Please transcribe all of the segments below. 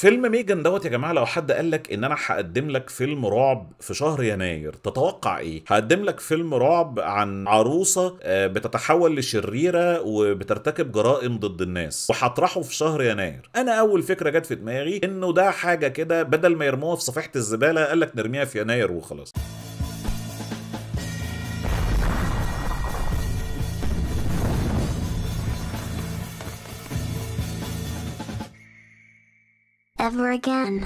فيلم ميجن دوت يا جماعه لو حد قال لك ان انا هقدم لك فيلم رعب في شهر يناير تتوقع ايه هقدم لك فيلم رعب عن عروسه آه، بتتحول لشريره وبترتكب جرائم ضد الناس وهطرحه في شهر يناير انا اول فكره جت في دماغي انه ده حاجه كده بدل ما يرموها في صفيحه الزباله قال لك نرميها في يناير وخلاص ever again.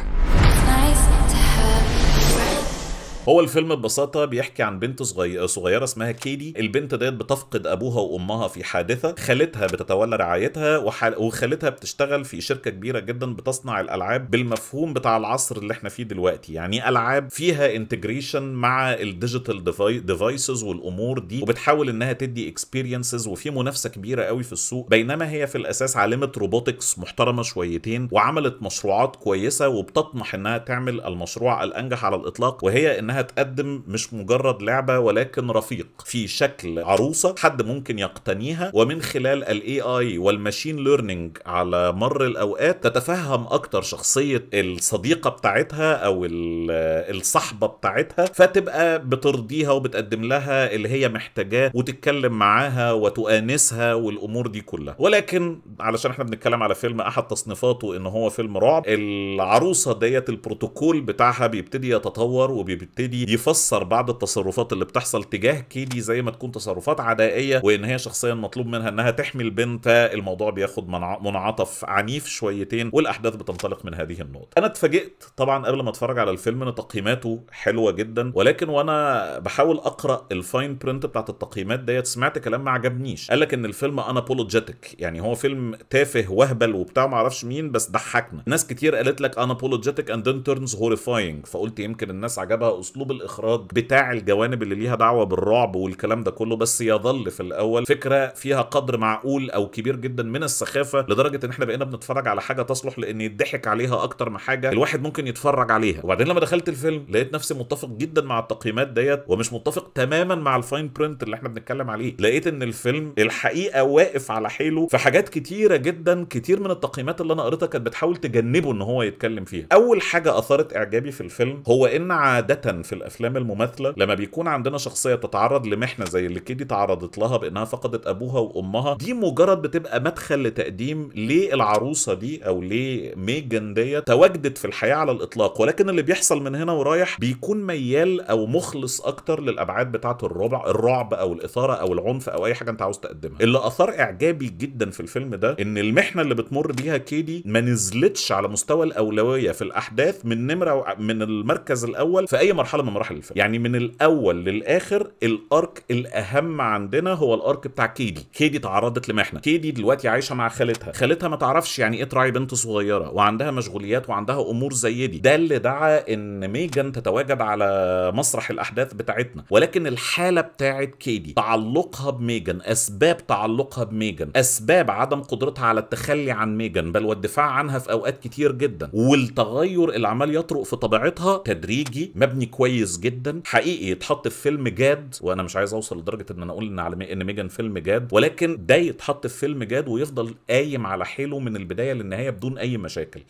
هو الفيلم ببساطه بيحكي عن بنت صغيره صغيره اسمها كيدي البنت ديت بتفقد ابوها وامها في حادثه خالتها بتتولى رعايتها وخالتها بتشتغل في شركه كبيره جدا بتصنع الالعاب بالمفهوم بتاع العصر اللي احنا فيه دلوقتي يعني العاب فيها انتجريشن مع الديجيتال ديفايسز والامور دي وبتحاول انها تدي اكسبيرينسز وفي منافسه كبيره قوي في السوق بينما هي في الاساس عالمه روبوتكس محترمه شويتين وعملت مشروعات كويسه وبتطمح انها تعمل المشروع الانجح على الاطلاق وهي انها انها تقدم مش مجرد لعبه ولكن رفيق في شكل عروسه حد ممكن يقتنيها ومن خلال الاي اي والماشين ليرنينج على مر الاوقات تتفهم اكتر شخصيه الصديقه بتاعتها او الصحبه بتاعتها فتبقى بترضيها وبتقدم لها اللي هي محتاجاه وتتكلم معاها وتؤانسها والامور دي كلها ولكن علشان احنا بنتكلم على فيلم احد تصنيفاته ان هو فيلم رعب العروسه ديت البروتوكول بتاعها بيبتدي يتطور وبيبتدي يبتدي يفسر بعض التصرفات اللي بتحصل تجاه كيدي زي ما تكون تصرفات عدائيه وان هي شخصيا مطلوب منها انها تحمي البنت الموضوع بياخد منعطف عنيف شويتين والاحداث بتنطلق من هذه النقطه انا اتفاجئت طبعا قبل ما اتفرج على الفيلم ان تقييماته حلوه جدا ولكن وانا بحاول اقرا الفاين برنت بتاعت التقييمات ديت سمعت كلام ما عجبنيش قال لك ان الفيلم بولوجيتك يعني هو فيلم تافه وهبل وبتاع ما اعرفش مين بس ضحكنا ناس كتير قالت لك بولوجيتك اند ترنز هوريفاينج فقلت يمكن الناس عجبها اسلوب الاخراج بتاع الجوانب اللي ليها دعوه بالرعب والكلام ده كله بس يظل في الاول فكره فيها قدر معقول او كبير جدا من السخافه لدرجه ان احنا بقينا بنتفرج على حاجه تصلح لان يضحك عليها اكتر من حاجه الواحد ممكن يتفرج عليها وبعدين لما دخلت الفيلم لقيت نفسي متفق جدا مع التقييمات ديت ومش متفق تماما مع الفاين برنت اللي احنا بنتكلم عليه لقيت ان الفيلم الحقيقه واقف على حيله في حاجات كتيره جدا كتير من التقييمات اللي انا قريتها كانت بتحاول تجنبه ان هو يتكلم فيها اول حاجه اثارت اعجابي في الفيلم هو ان عاده في الافلام المماثله لما بيكون عندنا شخصيه بتتعرض لمحنه زي اللي كيدي تعرضت لها بانها فقدت ابوها وامها دي مجرد بتبقى مدخل لتقديم ليه العروسه دي او ليه ميجن ديت تواجدت في الحياه على الاطلاق ولكن اللي بيحصل من هنا ورايح بيكون ميال او مخلص اكتر للابعاد بتاعه الرعب الرعب او الاثاره او العنف او اي حاجه انت عاوز تقدمها اللي اثار اعجابي جدا في الفيلم ده ان المحنه اللي بتمر بيها كيدي ما نزلتش على مستوى الاولويه في الاحداث من نمره من المركز الاول في اي مرحله مرحله من مراحل الفيلم يعني من الاول للاخر الارك الاهم عندنا هو الارك بتاع كيدي كيدي تعرضت لمحنه كيدي دلوقتي عايشه مع خالتها خالتها ما تعرفش يعني ايه تراعي بنت صغيره وعندها مشغوليات وعندها امور زي دي ده اللي دعا ان ميجان تتواجد على مسرح الاحداث بتاعتنا ولكن الحاله بتاعت كيدي تعلقها بميجان اسباب تعلقها بميجان اسباب عدم قدرتها على التخلي عن ميجان بل والدفاع عنها في اوقات كتير جدا والتغير اللي عمال يطرق في طبيعتها تدريجي مبني كويس كويس جدا حقيقي يتحط في فيلم جاد وانا مش عايز اوصل لدرجه ان انا اقول ان على ان ميجان فيلم جاد ولكن ده يتحط في فيلم جاد ويفضل قايم على حيله من البدايه للنهايه بدون اي مشاكل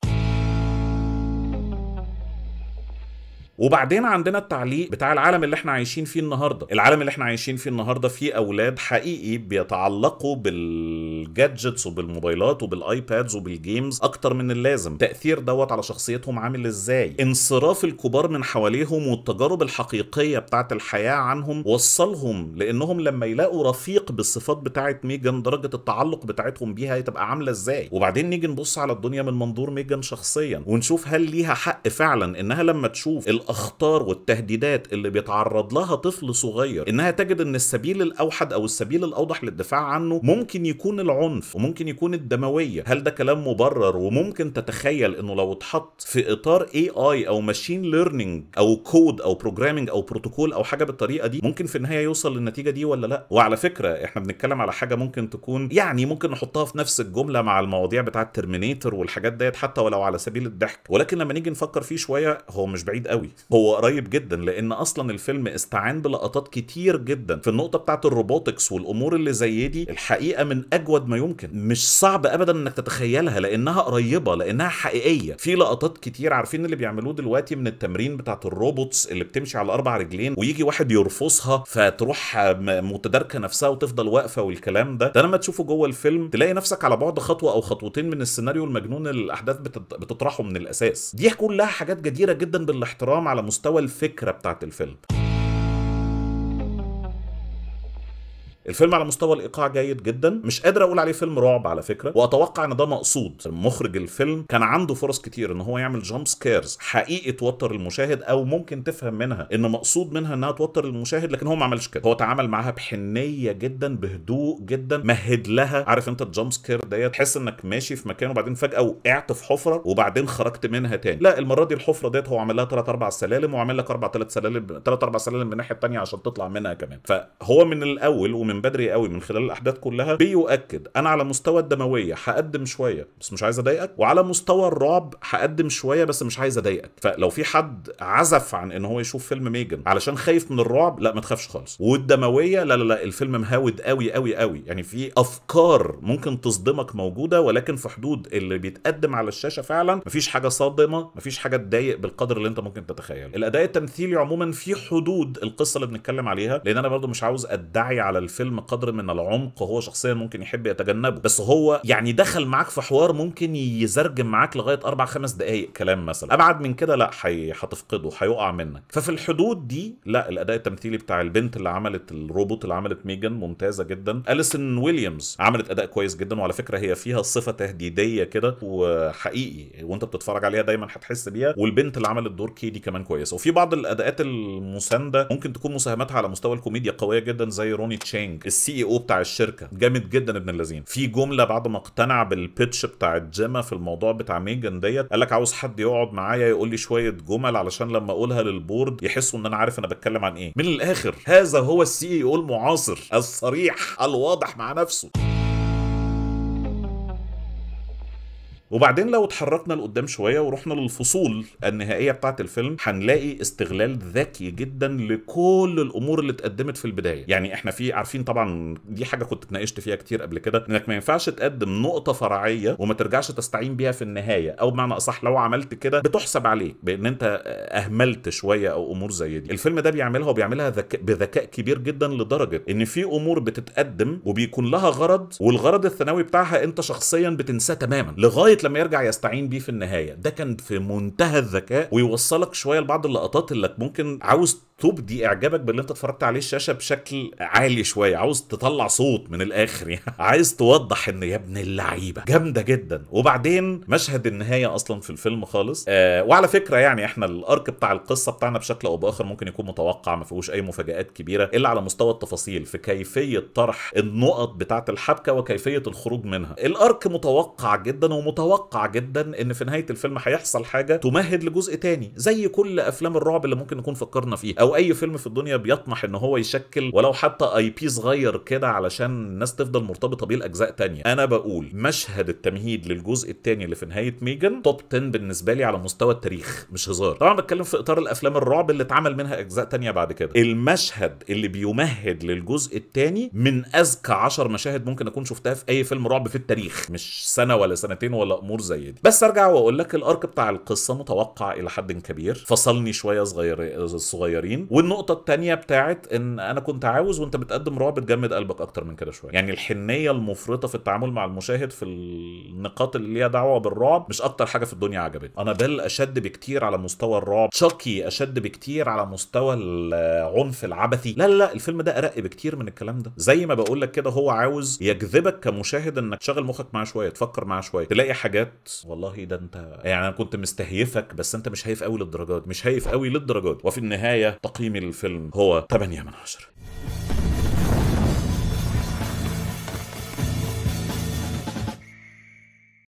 وبعدين عندنا التعليق بتاع العالم اللي احنا عايشين فيه النهارده العالم اللي احنا عايشين فيه النهارده فيه اولاد حقيقي بيتعلقوا بالجادجتس وبالموبايلات وبالايبادز وبالجيمز اكتر من اللازم تاثير دوت على شخصيتهم عامل ازاي انصراف الكبار من حواليهم والتجارب الحقيقيه بتاعه الحياه عنهم وصلهم لانهم لما يلاقوا رفيق بالصفات بتاعه ميجان درجه التعلق بتاعتهم بيها هتبقى عامله ازاي وبعدين نيجي نبص على الدنيا من منظور ميجان شخصيا ونشوف هل ليها حق فعلا انها لما تشوف الاخطار والتهديدات اللي بيتعرض لها طفل صغير انها تجد ان السبيل الاوحد او السبيل الاوضح للدفاع عنه ممكن يكون العنف وممكن يكون الدمويه هل ده كلام مبرر وممكن تتخيل انه لو اتحط في اطار اي اي او ماشين ليرنينج او كود او بروجرامينج او بروتوكول او حاجه بالطريقه دي ممكن في النهايه يوصل للنتيجه دي ولا لا وعلى فكره احنا بنتكلم على حاجه ممكن تكون يعني ممكن نحطها في نفس الجمله مع المواضيع بتاعه ترمينيتور والحاجات ديت حتى ولو على سبيل الضحك ولكن لما نيجي نفكر فيه شويه هو مش بعيد قوي هو قريب جدا لان اصلا الفيلم استعان بلقطات كتير جدا في النقطه بتاعه الروبوتكس والامور اللي زي دي الحقيقه من اجود ما يمكن مش صعب ابدا انك تتخيلها لانها قريبه لانها حقيقيه في لقطات كتير عارفين اللي بيعملوه دلوقتي من التمرين بتاعه الروبوتس اللي بتمشي على اربع رجلين ويجي واحد يرفصها فتروح متداركه نفسها وتفضل واقفه والكلام ده ده لما تشوفه جوه الفيلم تلاقي نفسك على بعد خطوه او خطوتين من السيناريو المجنون اللي الاحداث بتطرحه من الاساس دي كلها حاجات جديره جدا بالاحترام على مستوى الفكره بتاعت الفيلم الفيلم على مستوى الايقاع جيد جدا مش قادر اقول عليه فيلم رعب على فكره واتوقع ان ده مقصود مخرج الفيلم كان عنده فرص كتير ان هو يعمل جامب سكيرز حقيقي توتر المشاهد او ممكن تفهم منها ان مقصود منها انها توتر المشاهد لكن هو ما عملش كده هو تعامل معاها بحنيه جدا بهدوء جدا مهد لها عارف انت الجامب سكير ديت تحس انك ماشي في مكان وبعدين فجاه وقعت في حفره وبعدين خرجت منها تاني لا المره دي الحفره ديت هو عامل لها ثلاث اربع سلالم وعامل لك اربع ثلاث سلالم ثلاث اربع سلالم من الناحيه الثانيه عشان تطلع منها كمان فهو من الاول ومن من بدري قوي من خلال الاحداث كلها بيؤكد انا على مستوى الدمويه هقدم شويه بس مش عايز اضايقك وعلى مستوى الرعب هقدم شويه بس مش عايز اضايقك فلو في حد عزف عن ان هو يشوف فيلم ميجن علشان خايف من الرعب لا ما تخافش خالص والدمويه لا لا لا الفيلم مهاود قوي قوي قوي يعني في افكار ممكن تصدمك موجوده ولكن في حدود اللي بيتقدم على الشاشه فعلا مفيش حاجه صادمه مفيش حاجه تضايق بالقدر اللي انت ممكن تتخيله الاداء التمثيلي عموما في حدود القصه اللي بنتكلم عليها لان انا برضو مش عاوز ادعي على الفيلم الفيلم قدر من العمق هو شخصيا ممكن يحب يتجنبه بس هو يعني دخل معاك في حوار ممكن يزرجم معاك لغايه اربع خمس دقائق كلام مثلا ابعد من كده لا هتفقده هيقع منك ففي الحدود دي لا الاداء التمثيلي بتاع البنت اللي عملت الروبوت اللي عملت ميجان ممتازه جدا اليسن ويليامز عملت اداء كويس جدا وعلى فكره هي فيها صفه تهديديه كده وحقيقي وانت بتتفرج عليها دايما هتحس بيها والبنت اللي عملت دور كيدي كمان كويسه وفي بعض الاداءات المسانده ممكن تكون مساهماتها على مستوى الكوميديا قويه جدا زي روني تشانج ماركتنج السي اي او بتاع الشركه جامد جدا ابن اللذين في جمله بعد ما اقتنع بالبيتش بتاعت جيما في الموضوع بتاع ميجن ديت قال لك عاوز حد يقعد معايا يقول لي شويه جمل علشان لما اقولها للبورد يحسوا ان انا عارف انا بتكلم عن ايه من الاخر هذا هو السي اي او المعاصر الصريح الواضح مع نفسه وبعدين لو اتحركنا لقدام شويه ورحنا للفصول النهائيه بتاعه الفيلم هنلاقي استغلال ذكي جدا لكل الامور اللي اتقدمت في البدايه يعني احنا في عارفين طبعا دي حاجه كنت اتناقشت فيها كتير قبل كده انك ما ينفعش تقدم نقطه فرعيه وما ترجعش تستعين بيها في النهايه او بمعنى اصح لو عملت كده بتحسب عليك بان انت اهملت شويه او امور زي دي الفيلم ده بيعملها وبيعملها ذك... بذكاء كبير جدا لدرجه ان في امور بتتقدم وبيكون لها غرض والغرض الثانوي بتاعها انت شخصيا بتنساه تماما لغايه لما يرجع يستعين بيه في النهايه ده كان في منتهى الذكاء ويوصلك شويه لبعض اللقطات اللي ممكن عاوز تبدي اعجابك باللي انت اتفرجت عليه الشاشه بشكل عالي شويه عاوز تطلع صوت من الاخر يعني عايز توضح ان يا ابن اللعيبه جامده جدا وبعدين مشهد النهايه اصلا في الفيلم خالص آه وعلى فكره يعني احنا الارك بتاع القصه بتاعنا بشكل او باخر ممكن يكون متوقع ما فيهوش اي مفاجات كبيره الا على مستوى التفاصيل في كيفيه طرح النقط بتاعه الحبكه وكيفيه الخروج منها الارك متوقع جدا ومتوقع متوقع جدا ان في نهايه الفيلم هيحصل حاجه تمهد لجزء تاني زي كل افلام الرعب اللي ممكن نكون فكرنا فيها او اي فيلم في الدنيا بيطمح ان هو يشكل ولو حتى اي بي صغير كده علشان الناس تفضل مرتبطه بيه لاجزاء تانية انا بقول مشهد التمهيد للجزء التاني اللي في نهايه ميجن توب 10 بالنسبه لي على مستوى التاريخ مش هزار طبعا بتكلم في اطار الافلام الرعب اللي اتعمل منها اجزاء تانية بعد كده المشهد اللي بيمهد للجزء التاني من اذكى 10 مشاهد ممكن اكون شفتها في اي فيلم رعب في التاريخ مش سنه ولا سنتين ولا على امور زي دي بس ارجع واقول لك الارك بتاع القصه متوقع الى حد كبير فصلني شويه صغير صغيرين والنقطه الثانيه بتاعت ان انا كنت عاوز وانت بتقدم رعب تجمد قلبك اكتر من كده شويه يعني الحنيه المفرطه في التعامل مع المشاهد في النقاط اللي ليها دعوه بالرعب مش اكتر حاجه في الدنيا عجبتني انا بل اشد بكتير على مستوى الرعب تشاكي اشد بكتير على مستوى العنف العبثي لا لا لا الفيلم ده ارق بكتير من الكلام ده زي ما بقول لك كده هو عاوز يجذبك كمشاهد انك تشغل مخك معاه شويه تفكر معاه شويه تلاقي حاجات والله ده انت يعني انا كنت مستهيفك بس انت مش هايف قوي للدرجات مش هايف قوي للدرجات وفي النهايه تقييم الفيلم هو 8 من 10